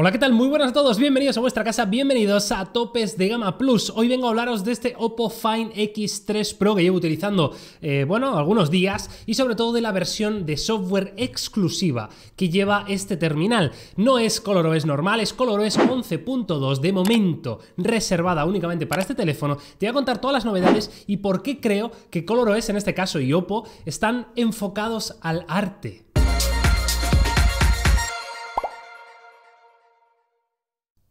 Hola, ¿qué tal? Muy buenas a todos, bienvenidos a vuestra casa, bienvenidos a Topes de Gama Plus. Hoy vengo a hablaros de este Oppo Fine X3 Pro que llevo utilizando, eh, bueno, algunos días y sobre todo de la versión de software exclusiva que lleva este terminal. No es ColorOS normal, es ColorOS 11.2, de momento reservada únicamente para este teléfono. Te voy a contar todas las novedades y por qué creo que ColorOS en este caso y Oppo están enfocados al arte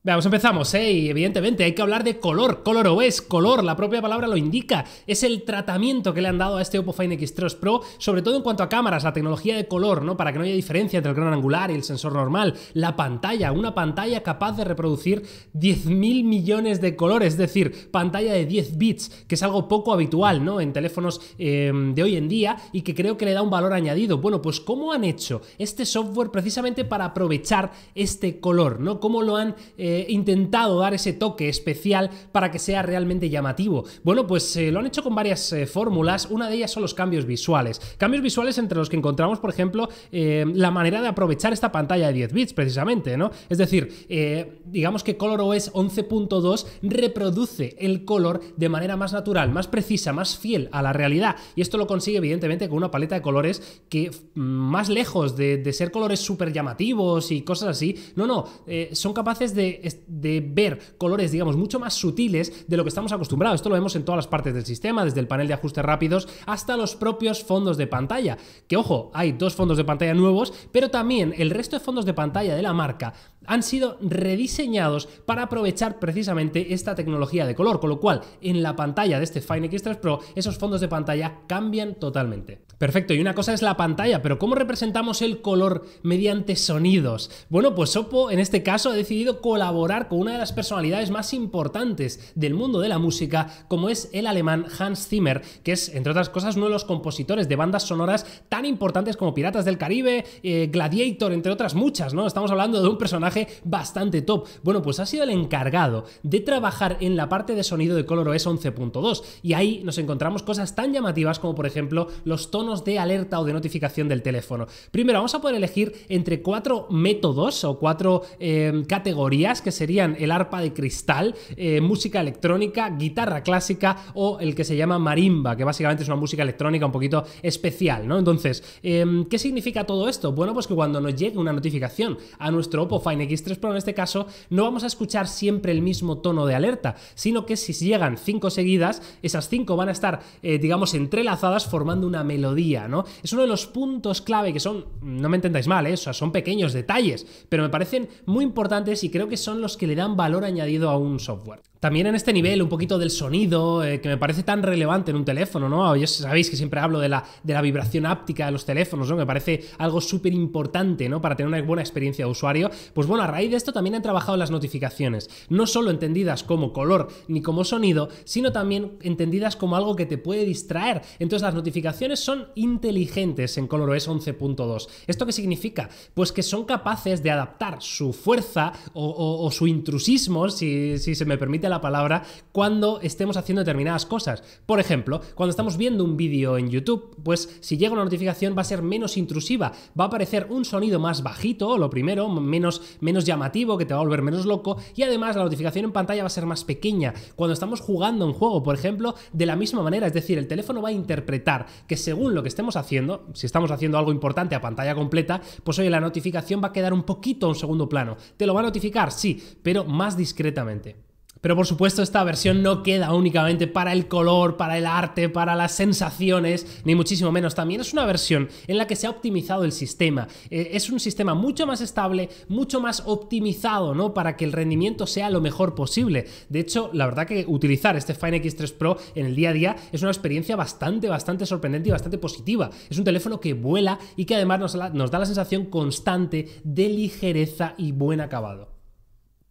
Veamos, pues empezamos, ¿eh? Y evidentemente hay que hablar de color. Color OS, color, la propia palabra lo indica. Es el tratamiento que le han dado a este Oppo Find X3 Pro, sobre todo en cuanto a cámaras, la tecnología de color, ¿no? Para que no haya diferencia entre el gran angular y el sensor normal. La pantalla, una pantalla capaz de reproducir 10.000 millones de colores, es decir, pantalla de 10 bits, que es algo poco habitual, ¿no? En teléfonos em, de hoy en día y que creo que le da un valor añadido. Bueno, pues ¿cómo han hecho este software precisamente para aprovechar este color, ¿no? ¿Cómo lo han... Eh, intentado dar ese toque especial para que sea realmente llamativo? Bueno, pues eh, lo han hecho con varias eh, fórmulas, una de ellas son los cambios visuales. Cambios visuales entre los que encontramos, por ejemplo, em, la manera de aprovechar esta pantalla de 10 bits precisamente, ¿no? Es decir, eh, digamos que ColorOS 11.2 reproduce el color de manera más natural, más precisa, más fiel a la realidad y esto lo consigue evidentemente con una paleta de colores que más lejos de ser colores súper llamativos y cosas así, no, no, son capaces de de, ver colores, digamos, mucho más sutiles de lo que estamos acostumbrados. Esto lo vemos en todas las partes del sistema, desde el panel de ajustes rápidos hasta los propios fondos de pantalla. Que ojo, hay dos fondos de pantalla nuevos, pero también el resto de fondos de pantalla de la marca han sido rediseñados para aprovechar precisamente esta tecnología de color, con lo cual en la pantalla de este Fine X3 Pro esos fondos de pantalla cambian totalmente. Perfecto, y una cosa es la pantalla, pero ¿cómo representamos el color mediante sonidos? Bueno, pues Oppo en este caso ha decidido colaborar con una de las personalidades más importantes del mundo de la música, como es el alemán Hans Zimmer, que es, entre otras cosas, uno de los compositores de bandas sonoras tan importantes como Piratas del Caribe, eh, Gladiator, entre otras muchas, ¿no? Estamos hablando de un personaje bastante top. Bueno, pues ha sido el encargado de trabajar en la parte de sonido de ColorOS 11.2, y ahí nos encontramos cosas tan llamativas como, por ejemplo, los tonos de alerta o de notificación del teléfono. Primero, vamos a poder elegir entre cuatro métodos o cuatro eh, categorías que serían el arpa de cristal, eh, música electrónica, guitarra clásica o el que se llama marimba, que básicamente es una música electrónica un poquito especial, ¿no? Entonces, em, ¿qué significa todo esto? Bueno, pues que cuando nos llegue una notificación a nuestro Oppo Fine X3 Pro en este caso, no vamos a escuchar siempre el mismo tono de alerta, sino que si llegan cinco seguidas, esas cinco van a estar, eh, digamos, entrelazadas formando una melodía ¿no? Es uno de los puntos clave que son, no me entendáis mal, ¿eh? son pequeños detalles, pero me parecen muy importantes y creo que son los que le dan valor añadido a un software. También en este nivel, un poquito del sonido, eh, que me parece tan relevante en un teléfono, ¿no? Ya sabéis que siempre hablo de la, de la vibración áptica de los teléfonos, ¿no? Me parece algo súper importante, ¿no? Para tener una buena experiencia de usuario. Pues bueno, a raíz de esto también han trabajado las notificaciones, no solo entendidas como color ni como sonido, sino también entendidas como algo que te puede distraer. Entonces las notificaciones son inteligentes en ColorOS 11.2. ¿Esto qué significa? Pues que son capaces de adaptar su fuerza o, su intrusismo, si, si se me permite la palabra cuando estemos haciendo determinadas cosas. Por ejemplo, cuando estamos viendo un vídeo en YouTube, pues si llega una notificación va a ser menos intrusiva, va a aparecer un sonido más bajito, lo primero, menos, menos llamativo, que te va a volver menos loco, y además la notificación en pantalla va a ser más pequeña. Cuando estamos jugando un juego, por ejemplo, de la misma manera, es decir, el teléfono va a interpretar que según lo que estemos haciendo, si estamos haciendo algo importante a pantalla completa, pues oye, la notificación va a quedar un poquito a un segundo plano. ¿Te lo va a notificar? Sí, pero más discretamente. Pero por supuesto esta versión no queda únicamente para el color, para el arte, para las sensaciones, ni muchísimo menos. También es una versión en la que se ha optimizado el sistema. Eh, es un sistema mucho más estable, mucho más optimizado, ¿no? Para que el rendimiento sea lo mejor posible. De hecho, la verdad que utilizar este Fine X3 Pro en el día a día es una experiencia bastante, bastante sorprendente y bastante positiva. Es un teléfono que vuela y que además nos da la sensación constante de ligereza y buen acabado.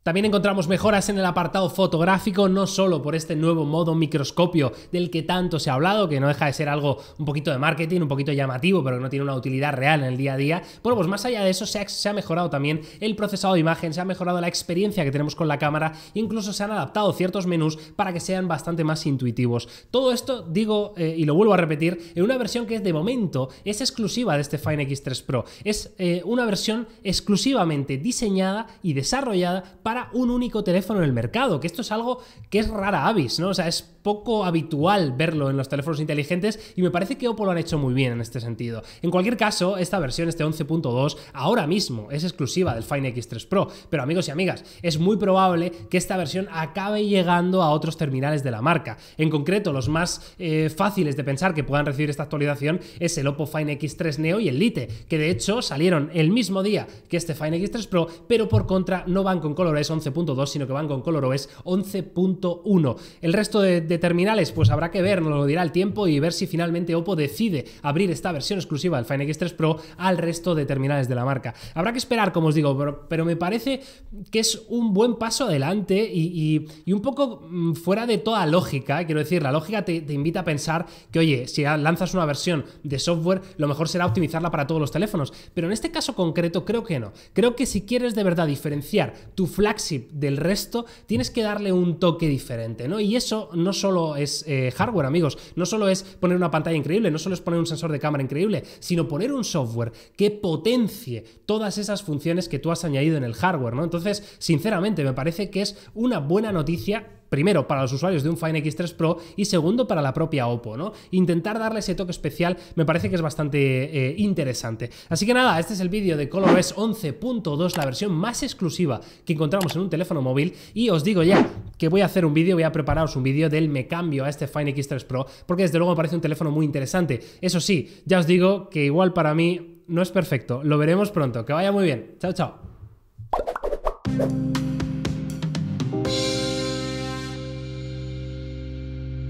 También encontramos mejoras en el apartado fotográfico, no solo por este nuevo modo microscopio del que tanto se ha hablado, que no deja de ser algo un poquito de marketing, un poquito llamativo, pero que no tiene una utilidad real en el día a día. Bueno, pues más allá de eso, se ha, mejorado también el procesado de imagen, se ha mejorado la experiencia que tenemos con la cámara, incluso se han adaptado ciertos menús para que sean bastante más intuitivos. Todo esto, digo eh, y lo vuelvo a repetir, en una versión que de momento es exclusiva de este Fine X3 Pro. Es eh, una versión exclusivamente diseñada y desarrollada para un único teléfono en el mercado, que esto es algo que es rara avis, ¿no? O sea, es poco habitual verlo en los teléfonos inteligentes y me parece que Oppo lo han hecho muy bien en este sentido. En cualquier caso, esta versión, este 11.2, ahora mismo es exclusiva del Fine X3 Pro, pero amigos y amigas, es muy probable que esta versión acabe llegando a otros terminales de la marca. En concreto, los más eh, fáciles de pensar que puedan recibir esta actualización es el Oppo Fine X3 Neo y el Lite, que de hecho salieron el mismo día que este Fine X3 Pro, pero por contra no van con ColorOS e 11.2, sino que van con ColorOS e 11.1. El resto de terminales? Pues habrá que ver, nos lo dirá el tiempo y ver si finalmente Oppo decide abrir esta versión exclusiva del Fine X3 Pro al resto de terminales de la marca. Habrá que esperar, como os digo, pero, me parece que es un buen paso adelante y, un poco mm, fuera de toda lógica. Eh, quiero decir, la lógica te, te invita a pensar que, oye, si lanzas una versión de software, lo mejor será optimizarla para todos los teléfonos. Pero en este caso concreto creo que no. Creo que si quieres de verdad diferenciar tu flagship del resto, tienes que darle un toque diferente, ¿no? Y eso no solo solo es eh, hardware, amigos, no solo es poner una pantalla increíble, no solo es poner un sensor de cámara increíble, sino poner un software que potencie todas esas funciones que tú has añadido en el hardware, ¿no? Entonces, sinceramente, me parece que es una buena noticia primero para los usuarios de un Fine X3 Pro y segundo para la propia Oppo, ¿no? Intentar darle ese toque especial me parece que es bastante eh, interesante. Así que nada, este es el vídeo de ColorOS 11.2, la versión más exclusiva que encontramos en un teléfono móvil y os digo ya que voy a hacer un vídeo, voy a prepararos un vídeo del me cambio a este Fine X3 Pro porque desde luego me parece un teléfono muy interesante. Eso sí, ya os digo que igual para mí no es perfecto. Lo veremos pronto. Que vaya muy bien. Chao, chao.